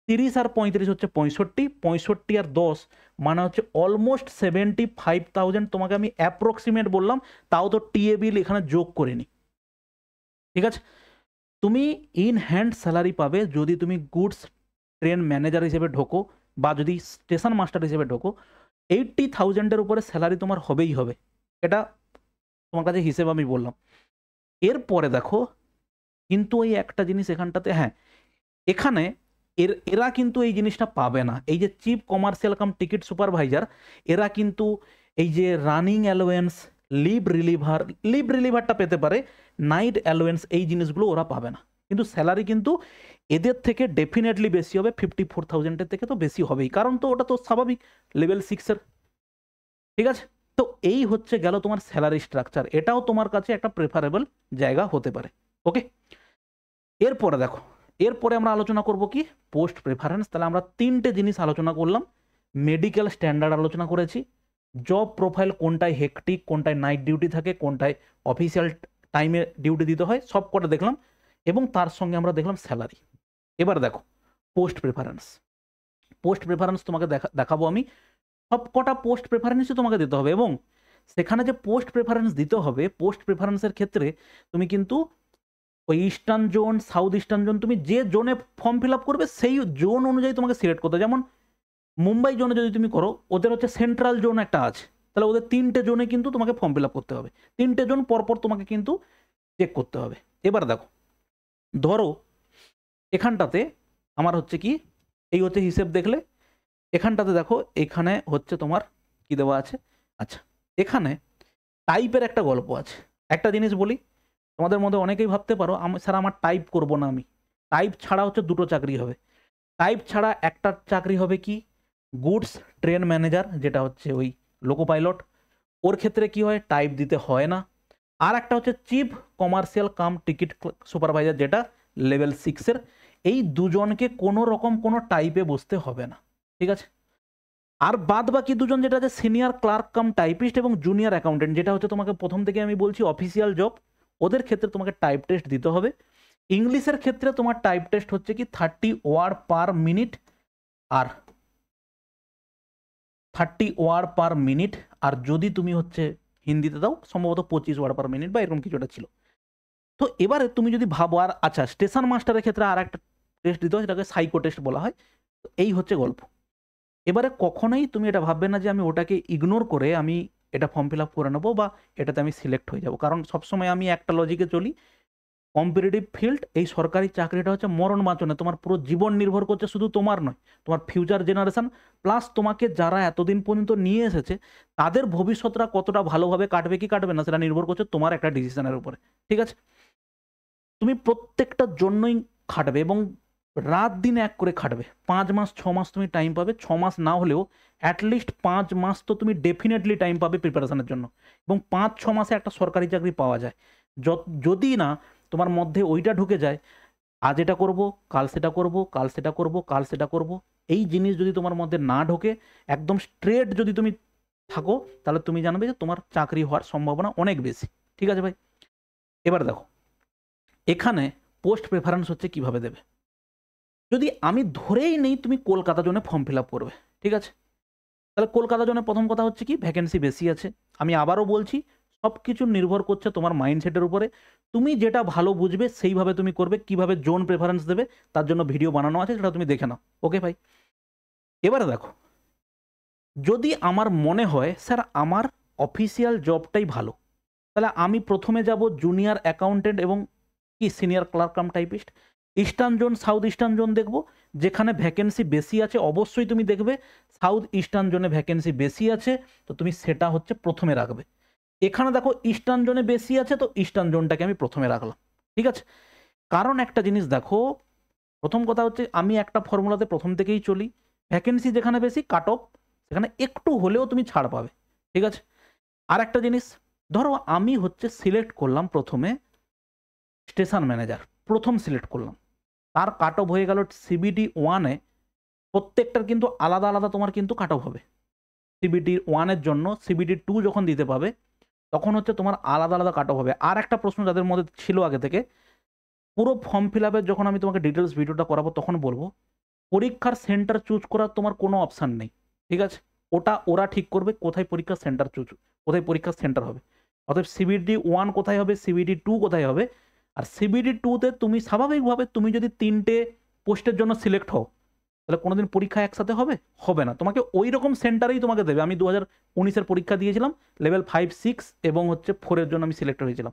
তিরিশ আর পঁয়ত্রিশ হচ্ছে পঁয়ষট্টি পঁয়ষট্টি আর দশ মানে হচ্ছে অলমোস্ট সেভেন্টি ফাইভ থাউজেন্ড তোমাকে আমি অ্যাপ্রক্সিমেট বললাম তাও তো টিএ বিল এখানে যোগ করিনি ঠিক আছে তুমি ইন হ্যান্ড স্যালারি পাবে যদি তুমি গুডস ট্রেন ম্যানেজার হিসেবে ঢোকো বা যদি স্টেশন মাস্টার হিসেবে ঢোকো এইটটি থাউজেন্ডের উপরে স্যালারি তোমার হবেই হবে এটা তোমার কাছে হিসেব আমি বললাম এরপরে দেখো কিন্তু এই একটা জিনিস এখানটাতে হ্যাঁ এখানে এর এরা কিন্তু এই জিনিসটা পাবে না এই যে chief commercial cum ticket supervisor এরা কিন্তু এই যে running allowance leave reliever leave রিলিভারটা পেতে পারে নাইট অ্যালোয়েন্স এই জিনিসগুলো ওরা পাবে না কিন্তু স্যালারি কিন্তু এদের থেকে ডেফিনেটলি বেশি হবে ফিফটি ফোর থাউজেন্ডের থেকে তো বেশি হবেই কারণ তো ওটা তো স্বাভাবিক লেভেল সিক্সের ঠিক আছে তো এই হচ্ছে গেল তোমার স্যালারি স্ট্রাকচার এটাও তোমার কাছে একটা প্রেফারেবল জায়গা হতে পারে ওকে এরপরে দেখো এরপরে আমরা আলোচনা করব কি পোস্ট প্রেফারেন্স তাহলে আমরা তিনটে জিনিস আলোচনা করলাম মেডিকেল স্ট্যান্ডার্ড আলোচনা করেছি জব প্রোফাইল কোনটায় হেকটিক কোনটায় নাইট ডিউটি থাকে কোনটায় অফিসিয়াল টাইমে ডিউটি দিতে হয় সব কটা দেখলাম এবং তার সঙ্গে আমরা দেখলাম স্যালারি এবার দেখো পোস্ট প্রেফারেন্স পোস্ট প্রেফারেন্স তোমাকে দেখা দেখাবো আমি সব কটা পোস্ট প্রেফারেন্সই তোমাকে দিতে হবে এবং সেখানে যে পোস্ট প্রেফারেন্স দিতে হবে পোস্ট প্রেফারেন্সের ক্ষেত্রে তুমি কিন্তু ওই eastern zone south eastern zone তুমি যে জোনে ফর্ম ফিল আপ করবে সেই জোন অনুযায়ী তোমাকে সিলেক্ট করতে যেমন মুম্বাই জোনে যদি তুমি করো ওদের হচ্ছে সেন্ট্রাল জোন একটা আছে তাহলে ওদের তিনটে জোনে কিন্তু তোমাকে ফর্ম ফিল আপ করতে হবে তিনটে জোন পরপর তোমাকে কিন্তু চেক করতে হবে এবার দেখো ধরো এখানটাতে আমার হচ্ছে কি এই হচ্ছে হিসেব দেখলে এখানটাতে দেখো এখানে হচ্ছে তোমার কি দেওয়া আছে আচ্ছা এখানে টাইপের একটা গল্প আছে একটা জিনিস বলি তোমাদের মধ্যে অনেকেই ভাবতে পারো আমি স্যার আমার টাইপ করব না আমি টাইপ ছাড়া হচ্ছে দুটো চাকরি হবে টাইপ ছাড়া একটা চাকরি হবে কি গুডস ট্রেন ম্যানেজার যেটা হচ্ছে ওই লোকো পাইলট ওর ক্ষেত্রে কি হয় টাইপ দিতে হয় না আর একটা হচ্ছে chief commercial cum ticket supervisor যেটা লেভেল সিক্সের এই দুজনকে কোনো রকম কোনো টাইপে বসতে হবে না ঠিক আছে আর বাদ বাকি দুজন যেটা আছে সিনিয়র ক্লার্ক কাম টাইপিস্ট এবং জুনিয়র অ্যাকাউন্টেন্ট যেটা হচ্ছে তোমাকে প্রথম থেকে আমি বলছি অফিসিয়াল জব ওদের ক্ষেত্রে তোমাকে টাইপ টেস্ট দিতে হবে ইংলিশের ক্ষেত্রে তোমার টাইপ টেস্ট হচ্ছে কি থার্টি ওয়ার্ড পার মিনিট আর থার্টি ওয়ার পার মিনিট আর যদি তুমি হচ্ছে হিন্দিতে দাও সম্ভবত পঁচিশ ওয়ার পার মিনিট বা এরকম কিছুটা ছিল তো এবারে তুমি যদি ভাবো আর আচ্ছা স্টেশন মাস্টারের ক্ষেত্রে আর একটা টেস্ট দিতে হয় সেটাকে সাইকো টেস্ট বলা হয় তো এই হচ্ছে গল্প এবারে কখনোই তুমি এটা ভাববে না যে আমি ওটাকে ইগনোর করে আমি এটা ফর্ম ফিল আপ করে নেবো বা এটাতে আমি সিলেক্ট হয়ে যাব কারণ সবসময় আমি একটা লজিকে চলি কম্পিটিটিভ ফিল্ড এই সরকারি চাকরিটা হচ্ছে মরণ বাঁচনে তোমার পুরো জীবন নির্ভর করছে শুধু তোমার নয় তোমার ফিউচার জেনারেশান প্লাস তোমাকে যারা এতদিন পর্যন্ত নিয়ে এসেছে তাদের ভবিষ্যৎটা কতটা ভালোভাবে কাটবে কি কাটবে না সেটা নির্ভর করছে তোমার একটা ডিসিশনের উপরে ঠিক আছে তুমি প্রত্যেকটার জন্যই খাটবে এবং রাত দিন এক করে খাটবে পাঁচ মাস ছ মাস তুমি টাইম পাবে ছ মাস না হলেও অ্যাটলিস্ট পাঁচ মাস তো তুমি ডেফিনেটলি টাইম পাবে প্রিপারেশানের জন্য এবং পাঁচ ছ মাসে একটা সরকারি চাকরি পাওয়া যায় যদি না তোমার মধ্যে ওইটা ঢুকে যায় আজ এটা করব কাল সেটা করব কাল সেটা করব কাল সেটা করব এই জিনিস যদি তোমার মধ্যে না ঢোকে একদম স্ট্রেট যদি তুমি থাকো তাহলে তুমি জানবে যে তোমার চাকরি হওয়ার সম্ভাবনা অনেক বেশি ঠিক আছে ভাই এবার দেখো এখানে পোস্ট প্রেফারেন্স হচ্ছে কিভাবে দেবে যদি আমি ধরেই নেই তুমি কলকাতা জোনে ফর্ম ফিল আপ করবে ঠিক আছে তাহলে কলকাতা জোনে প্রথম কথা হচ্ছে কি ভ্যাকেন্সি বেশি আছে আমি আবারও বলছি সব কিছু নির্ভর করছে তোমার মাইন্ডসেটের উপরে তুমি যেটা ভালো বুঝবে সেইভাবে তুমি করবে কিভাবে জোন প্রেফারেন্স দেবে তার জন্য ভিডিও বানানো আছে সেটা তুমি দেখে নাও ওকে ভাই এবারে দেখো যদি আমার মনে হয় স্যার আমার অফিসিয়াল জবটাই ভালো তাহলে আমি প্রথমে যাব জুনিয়র অ্যাকাউন্টেন্ট এবং কি senior clerk cum typist eastern zone south eastern zone দেখব যেখানে ভ্যাকেন্সি বেশি আছে অবশ্যই তুমি দেখবে সাউথ ইস্টার্ন জোনে ভ্যাকেন্সি বেশি আছে তো তুমি সেটা হচ্ছে প্রথমে রাখবে এখানে দেখো ইস্টার্ন জোনে বেশি আছে তো ইস্টার্ন জোনটাকে আমি প্রথমে রাখলাম ঠিক আছে কারণ একটা জিনিস দেখো প্রথম কথা হচ্ছে আমি একটা ফর্মুলাতে প্রথম থেকেই চলি ভ্যাকেন্সি যেখানে বেশি কাট অফ সেখানে একটু হলেও তুমি ছাড় পাবে ঠিক আছে আর একটা জিনিস ধরো আমি হচ্ছে সিলেক্ট করলাম প্রথমে স্টেশন ম্যানেজার প্রথম সিলেক্ট করলাম তার কাট অফ হয়ে গেল সিবিডি ওয়ানে প্রত্যেকটার কিন্তু আলাদা আলাদা তোমার কিন্তু কাট অফ হবে সিবিডি ওয়ানের জন্য সিবিডি টু যখন দিতে পাবে তখন হচ্ছে তোমার আলাদা আলাদা কাট অফ হবে আর একটা প্রশ্ন যাদের মধ্যে ছিল আগে থেকে পুরো ফর্ম ফিল আপের যখন আমি তোমাকে ডিটেলস ভিডিওটা করাবো তখন বলবো পরীক্ষার সেন্টার চুজ করার তোমার কোনো অপশান নেই ঠিক আছে ওটা ওরা ঠিক করবে কোথায় পরীক্ষার সেন্টার চুজ কোথায় পরীক্ষার সেন্টার হবে অর্থাৎ সিবিডি ওয়ান কোথায় হবে সিবিডি টু কোথায় হবে আর সিবিডি টুতে তুমি স্বাভাবিকভাবে তুমি যদি তিনটে পোস্টের জন্য সিলেক্ট হও তাহলে কোনোদিন পরীক্ষা একসাথে হবে হবে না তোমাকে ওই রকম সেন্টারেই তোমাকে দেবে আমি দু হাজার উনিশের পরীক্ষা দিয়েছিলাম লেভেল ফাইভ সিক্স এবং হচ্ছে ফোরের জন্য আমি সিলেক্ট হয়েছিলাম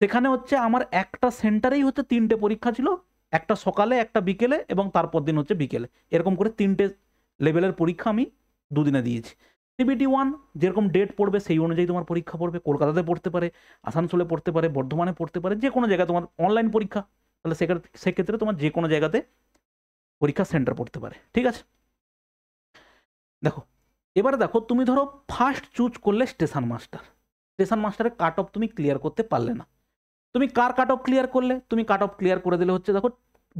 সেখানে হচ্ছে আমার একটা সেন্টারেই হচ্ছে তিনটে পরীক্ষা ছিল একটা সকালে একটা বিকেলে এবং তারপর দিন হচ্ছে বিকেলে এরকম করে তিনটে লেভেলের পরীক্ষা আমি দুদিনে দিয়েছি সিবিটি ওয়ান যেরকম ডেট পড়বে সেই অনুযায়ী তোমার পরীক্ষা পড়বে কলকাতাতে পড়তে পারে আসানসোলে পড়তে পারে বর্ধমানে পড়তে পারে যে কোনো জায়গায় তোমার অনলাইন পরীক্ষা তাহলে সেক্ষেত্রে তোমার যে কোনো জায়গাতে পরীক্ষা সেন্টার পড়তে পারে ঠিক আছে দেখো এবারে দেখো তুমি ধরো ফার্স্ট চুজ করলে স্টেশন মাস্টার স্টেশন মাস্টারের কাট অফ তুমি ক্লিয়ার করতে পারলে না তুমি কার কাট অফ ক্লিয়ার করলে তুমি কাট অফ ক্লিয়ার করে দিলে হচ্ছে দেখো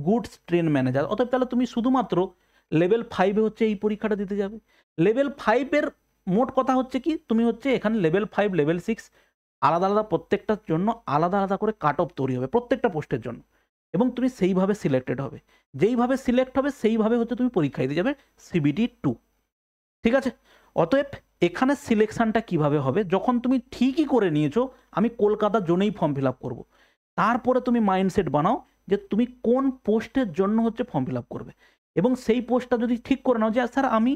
গুডস ট্রেন ম্যানেজার অতএব তাহলে তুমি শুধুমাত্র লেভেল ফাইভে হচ্ছে এই পরীক্ষাটা দিতে যাবে লেভেল ফাইভের মোট কথা হচ্ছে কি তুমি হচ্ছে এখানে লেভেল ফাইভ লেভেল সিক্স আলাদা আলাদা প্রত্যেকটার জন্য আলাদা আলাদা করে কাট অফ তৈরি হবে প্রত্যেকটা পোস্টের জন্য এবং তুমি সেইভাবে সিলেক্টেড হবে যেইভাবে সিলেক্ট হবে সেইভাবে হচ্ছে তুমি পরীক্ষা দিতে যাবে সিবিটি টু ঠিক আছে অতএব এখানে সিলেকশানটা কিভাবে হবে যখন তুমি ঠিকই করে নিয়েছো আমি কলকাতা জোনেই ফর্ম ফিল আপ করবো তারপরে তুমি মাইন্ডসেট বানাও যে তুমি কোন পোস্টের জন্য হচ্ছে ফর্ম ফিল আপ করবে এবং সেই পোস্টটা যদি ঠিক করে নাও যে স্যার আমি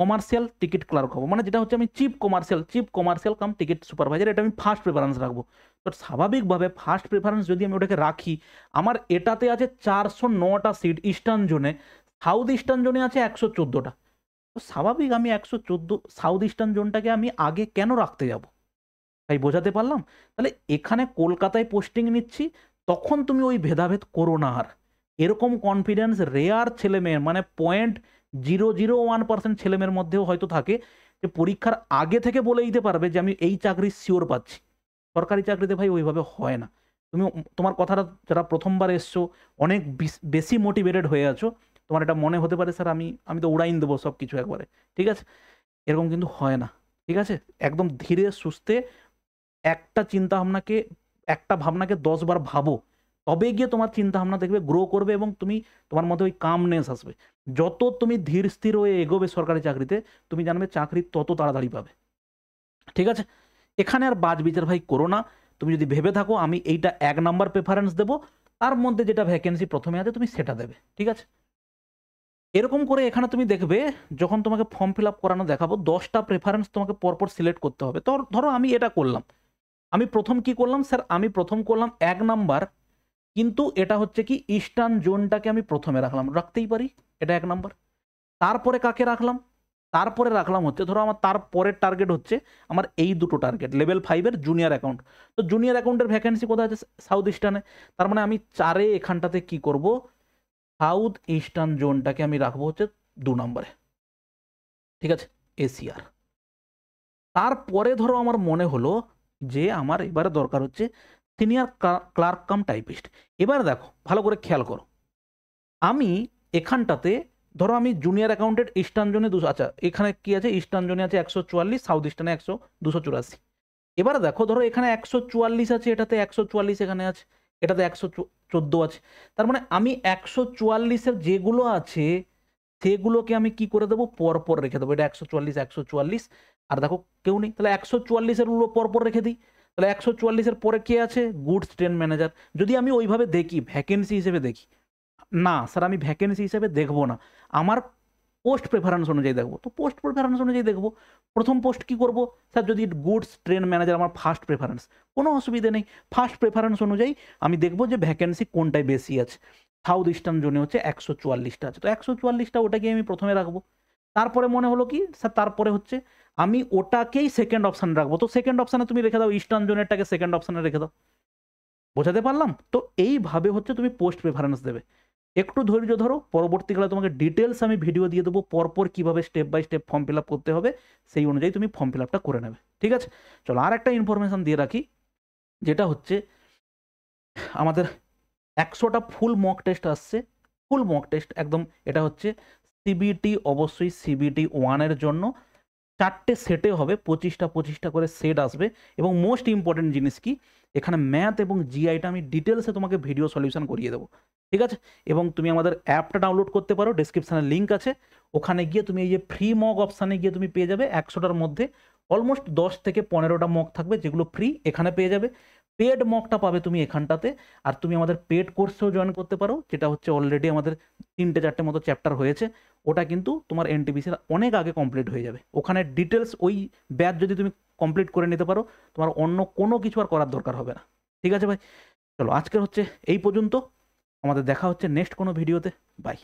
কমার্শিয়াল টিকিট ক্লার্ক হবো মানে যেটা হচ্ছে আমি chief commercial chief commercial cum ticket supervisor এটা আমি ফার্স্ট প্রেফারেন্স রাখবো তো স্বাভাবিকভাবে ফার্স্ট প্রেফারেন্স যদি আমি ওটাকে রাখি আমার এটাতে আছে চারশো নটা সিট ইস্টার্ন জোনে সাউথ ইস্টার্ন জোনে আছে একশো চোদ্দোটা তো স্বাভাবিক আমি একশো চোদ্দো সাউথ ইস্টার্ন জোনটাকে আমি আগে কেন রাখতে যাব তাই বোঝাতে পারলাম তাহলে এখানে কলকাতায় পোস্টিং নিচ্ছি তখন তুমি ওই ভেদাভেদ করো না আর এরকম কনফিডেন্স রেয়ার ছেলে মেয়ের মানে point zero zero one percent ছেলেমেয়ের মধ্যেও হয়তো থাকে যে পরীক্ষার আগে থেকে বলে দিতে পারবে যে আমি এই চাকরি শিওর পাচ্ছি সরকারি চাকরিতে ভাই ওইভাবে হয় না তুমি তোমার কথাটা যারা প্রথমবার এসছো অনেক বেশি মোটিভেটেড হয়ে আছো তোমার এটা মনে হতে পারে স্যার আমি আমি তো উড়াইন দেবো সব কিছু একবারে ঠিক আছে এরকম কিন্তু হয় না ঠিক আছে একদম ধীরে সুস্থে একটা চিন্তা ভাবনাকে একটা ভাবনাকে দশবার ভাবো তবে গিয়ে তোমার চিন্তা ভাবনা দেখবে গ্রো করবে এবং তুমি তোমার মধ্যে ওই কামনেস আসবে যত তুমি ধীর স্থির হয়ে এগোবে সরকারি চাকরিতে তুমি জানবে চাকরি তত তাড়াতাড়ি পাবে ঠিক আছে এখানে আর বাজ বিচার ভাই করো না তুমি যদি ভেবে থাকো আমি এইটা এক নাম্বার প্রেফারেন্স দেবো তার মধ্যে যেটা ভ্যাকেন্সি প্রথমে আছে তুমি সেটা দেবে ঠিক আছে এরকম করে এখানে তুমি দেখবে যখন তোমাকে ফর্ম ফিল আপ করানো দেখাবো দশটা প্রেফারেন্স তোমাকে পরপর সিলেক্ট করতে হবে তো ধরো আমি এটা করলাম আমি প্রথম কি করলাম স্যার আমি প্রথম করলাম এক নাম্বার কিন্তু এটা হচ্ছে কি ইস্টার্ন জোনটাকে আমি প্রথমে রাখলাম রাখতেই পারি এটা এক নম্বর তারপরে কাকে রাখলাম তারপরে রাখলাম হচ্ছে ধরো আমার তারপরের টার্গেট হচ্ছে আমার এই দুটো টার্গেট লেভেল ফাইভের জুনিয়র অ্যাকাউন্ট তো জুনিয়র অ্যাকাউন্টের ভ্যাকেন্সি কোথায় আছে সাউথ ইস্টার্নে তার মানে আমি চারে এখানটাতে কি করব সাউথ ইস্টার্ন জোনটাকে আমি রাখবো হচ্ছে দু নম্বরে ঠিক আছে এসিআর তারপরে ধরো আমার মনে হলো যে আমার এবারে দরকার হচ্ছে সিনিয়র ক্লার্ক কাম টাইপিস্ট এবার দেখো ভালো করে খেয়াল করো আমি এখানটাতে ধরো আমি জুনিয়র অ্যাকাউন্টের ইস্টার্ন জোনে দুশো আচ্ছা এখানে কি আছে ইস্টার্ন জোনে আছে একশো চুয়াল্লিশ সাউথ ইস্টার্নে একশো দুশো চুরাশি এবার দেখো ধরো এখানে একশো চুয়াল্লিশ আছে এটাতে একশো চুয়াল্লিশ এখানে আছে এটাতে একশো চোদ্দো আছে তার মানে আমি একশো চুয়াল্লিশের যেগুলো আছে সেগুলোকে আমি কি করে দেবো পরপর রেখে দেবো এটা একশো চুয়াল্লিশ একশো চুয়াল্লিশ আর দেখো কেউ নেই তাহলে একশো চুয়াল্লিশের গুলো পরপর রেখে দিই তাহলে একশো চুয়াল্লিশের পরে কে আছে গুডস ট্রেন ম্যানেজার যদি আমি ওইভাবে দেখি ভ্যাকেন্সি হিসেবে দেখি না স্যার আমি ভ্যাকেন্সি হিসেবে দেখব না আমার পোস্ট প্রেফারেন্স অনুযায়ী দেখবো তো পোস্ট প্রেফারেন্স অনুযায়ী দেখবো প্রথম পোস্ট কি করব স্যার যদি গুডস ট্রেন ম্যানেজার আমার ফার্স্ট প্রেফারেন্স কোনো অসুবিধে নেই ফার্স্ট প্রেফারেন্স অনুযায়ী আমি দেখব যে ভ্যাকেন্সি কোনটায় বেশি আছে সাউথ ইস্টার্ন জোনে হচ্ছে একশো চুয়াল্লিশটা আছে তো একশো চুয়াল্লিশটা ওটাকেই আমি প্রথমে রাখবো তারপরে মনে হলো কি স্যার তারপরে হচ্ছে আমি ওটাকেই সেকেন্ড অপশান রাখবো তো সেকেন্ড অপশানে তুমি রেখে দাও ইস্টার্ন জোনেরটাকে সেকেন্ড অপশানে রেখে দাও বোঝাতে পারলাম তো এইভাবে হচ্ছে তুমি পোস্ট প্রেফারেন্স দেবে একটু ধৈর্য ধরো পরবর্তীকালে তোমাকে ডিটেলস আমি ভিডিও দিয়ে দেবো পরপর কীভাবে step by step form fill up করতে হবে সেই অনুযায়ী তুমি ফর্ম ফিল আপটা করে নেবে ঠিক আছে চলো আর একটা ইনফরমেশান দিয়ে রাখি যেটা হচ্ছে আমাদের একশোটা ফুল মক টেস্ট আসছে ফুল মক টেস্ট একদম এটা হচ্ছে সিবিটি অবশ্যই সিবিটি ওয়ানের জন্য চারটে সেটে হবে পঁচিশটা পঁচিশটা করে সেট আসবে এবং মোস্ট ইম্পর্টেন্ট জিনিস কি এখানে ম্যাথ এবং জিআইটা আমি ডিটেলসে তোমাকে ভিডিও সলিউশন করিয়ে দেবো ঠিক আছে এবং তুমি আমাদের অ্যাপটা ডাউনলোড করতে পারো ডিসক্রিপশানে লিঙ্ক আছে ওখানে গিয়ে তুমি এই যে ফ্রি মগ অপশানে গিয়ে তুমি পেয়ে যাবে একশোটার মধ্যে অলমোস্ট দশ থেকে পনেরোটা মগ থাকবে যেগুলো ফ্রি এখানে পেয়ে যাবে পেড মকটা পাবে তুমি এখানটাতে আর তুমি আমাদের পেড কোর্সেও জয়েন করতে পারো যেটা হচ্ছে অলরেডি আমাদের তিনটে চারটে মতো চ্যাপ্টার হয়েছে ওটা কিন্তু তোমার এনটিপিসির অনেক আগে কমপ্লিট হয়ে যাবে ওখানে ডিটেলস ওই ব্যাচ যদি তুমি কমপ্লিট করে নিতে পারো তোমার অন্য কোনো কিছু আর করার দরকার হবে না ঠিক আছে ভাই চলো আজকের হচ্ছে এই পর্যন্ত আমাদের দেখা হচ্ছে নেক্সট কোনো ভিডিওতে বাই